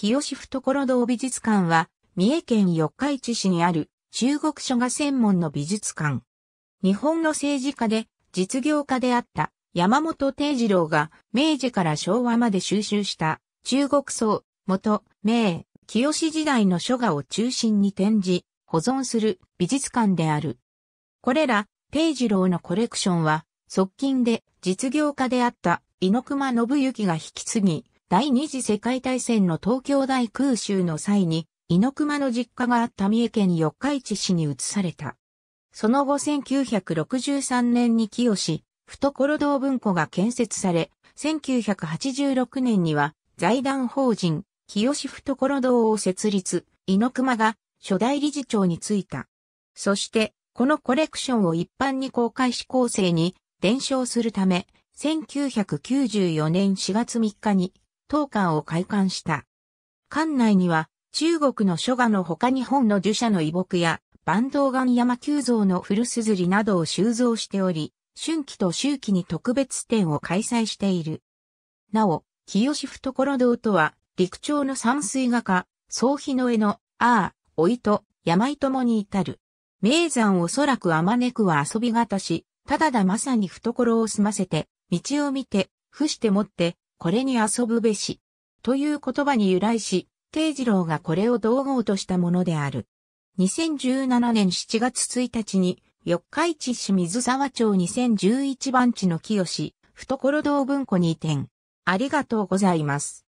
清志懐堂美術館は、三重県四日市市にある中国書画専門の美術館。日本の政治家で実業家であった山本定次郎が明治から昭和まで収集した中国層、元、明、清志時代の書画を中心に展示、保存する美術館である。これら定次郎のコレクションは側近で実業家であった猪熊信之が引き継ぎ、第二次世界大戦の東京大空襲の際に、猪熊の実家があった三重県四日市市に移された。その後1963年に清し、懐堂文庫が建設され、1986年には財団法人清懐堂を設立、猪熊が初代理事長に就いた。そして、このコレクションを一般に公開し構成に伝承するため、1994年4月3日に当館を開館した。館内には、中国の書画の他日本の儒者の遺木や、万道岩山急蔵の古硯などを収蔵しており、春季と秋季に特別展を開催している。なお、清懐堂とは、陸長の山水画家、総比の絵の、ああ、老いと、病ともに至る。名山おそらくあまねくは遊びがたし、ただだまさに懐を済ませて、道を見て、伏して持って、これに遊ぶべし。という言葉に由来し、定次郎がこれを道号としたものである。2017年7月1日に、四日市市水沢町2011番地の清懐道文庫に移転。ありがとうございます。